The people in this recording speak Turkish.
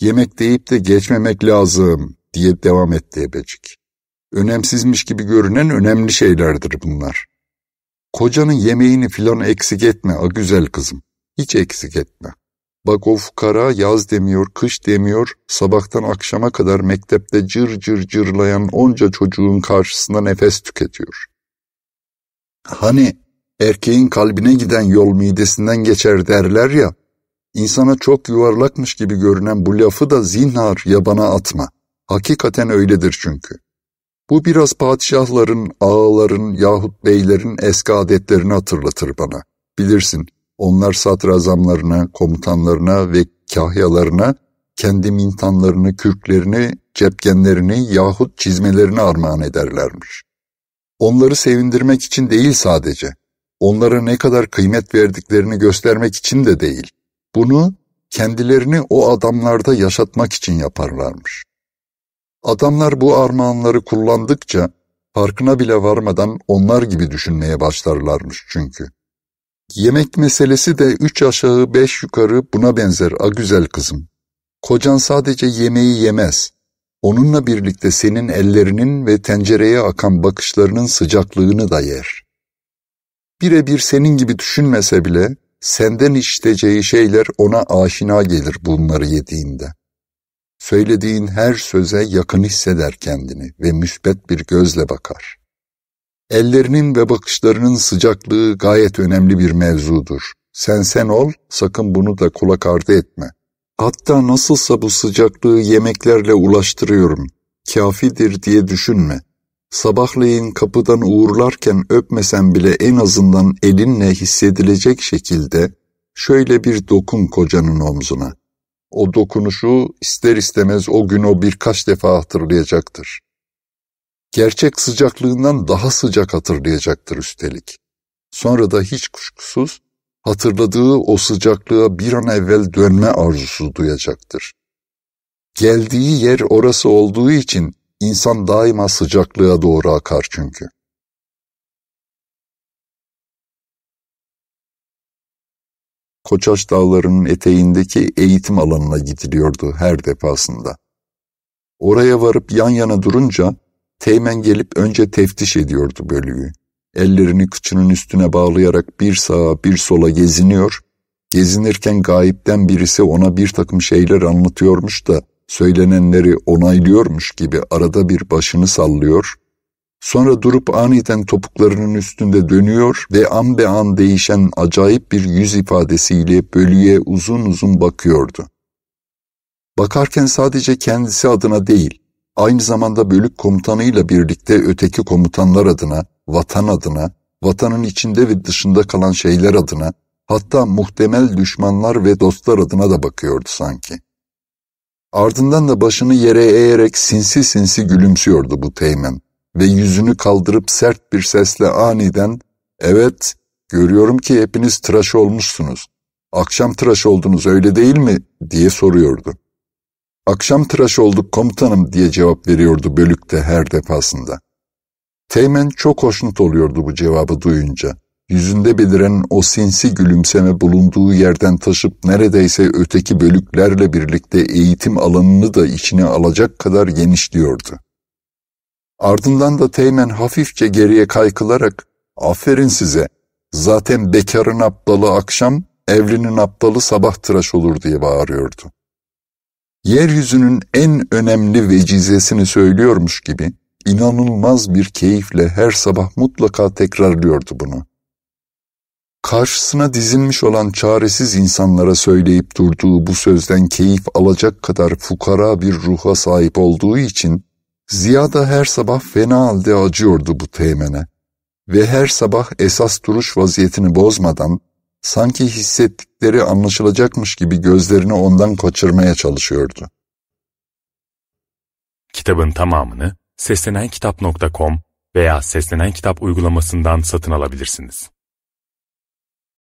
Yemek deyip de geçmemek lazım diye devam etti ebecik. Önemsizmiş gibi görünen önemli şeylerdir bunlar. Kocanın yemeğini filan eksik etme a güzel kızım. Hiç eksik etme. Bak o fukara yaz demiyor, kış demiyor, sabahtan akşama kadar mektepte cır cır cırlayan onca çocuğun karşısında nefes tüketiyor. Hani erkeğin kalbine giden yol midesinden geçer derler ya, İnsana çok yuvarlakmış gibi görünen bu lafı da zinhar yabana atma. Hakikaten öyledir çünkü. Bu biraz padişahların, ağaların yahut beylerin eski adetlerini hatırlatır bana. Bilirsin, onlar satrazamlarına, komutanlarına ve kahyalarına kendi mintanlarını, kürklerini, cepkenlerini yahut çizmelerini armağan ederlermiş. Onları sevindirmek için değil sadece, onlara ne kadar kıymet verdiklerini göstermek için de değil, bunu kendilerini o adamlarda yaşatmak için yaparlarmış. Adamlar bu armağanları kullandıkça farkına bile varmadan onlar gibi düşünmeye başlarlarmış çünkü. Yemek meselesi de üç aşağı beş yukarı buna benzer a güzel kızım. Kocan sadece yemeği yemez. Onunla birlikte senin ellerinin ve tencereye akan bakışlarının sıcaklığını da yer. Birebir senin gibi düşünmese bile senden işiteceği şeyler ona aşina gelir bunları yediğinde. Söylediğin her söze yakın hisseder kendini ve müsbet bir gözle bakar. Ellerinin ve bakışlarının sıcaklığı gayet önemli bir mevzudur. Sen sen ol, sakın bunu da kulak ardı etme. Hatta nasılsa bu sıcaklığı yemeklerle ulaştırıyorum. Kafidir diye düşünme. Sabahleyin kapıdan uğurlarken öpmesen bile en azından elinle hissedilecek şekilde şöyle bir dokun kocanın omzuna. O dokunuşu ister istemez o gün o birkaç defa hatırlayacaktır. Gerçek sıcaklığından daha sıcak hatırlayacaktır üstelik. Sonra da hiç kuşkusuz hatırladığı o sıcaklığa bir an evvel dönme arzusu duyacaktır. Geldiği yer orası olduğu için İnsan daima sıcaklığa doğru akar çünkü. Koçaş Dağları'nın eteğindeki eğitim alanına gidiliyordu her defasında. Oraya varıp yan yana durunca Teğmen gelip önce teftiş ediyordu bölüğü. Ellerini kıçının üstüne bağlayarak bir sağa bir sola geziniyor, gezinirken gayipten birisi ona bir takım şeyler anlatıyormuş da söylenenleri onaylıyormuş gibi arada bir başını sallıyor, sonra durup aniden topuklarının üstünde dönüyor ve an be an değişen acayip bir yüz ifadesiyle bölüye uzun uzun bakıyordu. Bakarken sadece kendisi adına değil, aynı zamanda bölük komutanıyla birlikte öteki komutanlar adına, vatan adına, vatanın içinde ve dışında kalan şeyler adına, hatta muhtemel düşmanlar ve dostlar adına da bakıyordu sanki. Ardından da başını yere eğerek sinsi sinsi gülümsüyordu bu teğmen ve yüzünü kaldırıp sert bir sesle aniden ''Evet, görüyorum ki hepiniz tıraş olmuşsunuz. Akşam tıraş oldunuz öyle değil mi?'' diye soruyordu. ''Akşam tıraş olduk komutanım'' diye cevap veriyordu bölükte her defasında. Teğmen çok hoşnut oluyordu bu cevabı duyunca. Yüzünde beliren o sinsi gülümseme bulunduğu yerden taşıp neredeyse öteki bölüklerle birlikte eğitim alanını da içine alacak kadar genişliyordu. Ardından da Teğmen hafifçe geriye kaykılarak ''Aferin size, zaten bekarın aptalı akşam, evlinin aptalı sabah tıraş olur.'' diye bağırıyordu. Yeryüzünün en önemli vecizesini söylüyormuş gibi inanılmaz bir keyifle her sabah mutlaka tekrarlıyordu bunu karşısına dizilmiş olan çaresiz insanlara söyleyip durduğu bu sözden keyif alacak kadar fukara bir ruha sahip olduğu için Ziya'da her sabah fena halde acıyordu bu teğmene ve her sabah esas duruş vaziyetini bozmadan sanki hissettikleri anlaşılacakmış gibi gözlerini ondan kaçırmaya çalışıyordu. Kitabın tamamını seslenenkitap.com veya SeslenenKitap uygulamasından satın alabilirsiniz.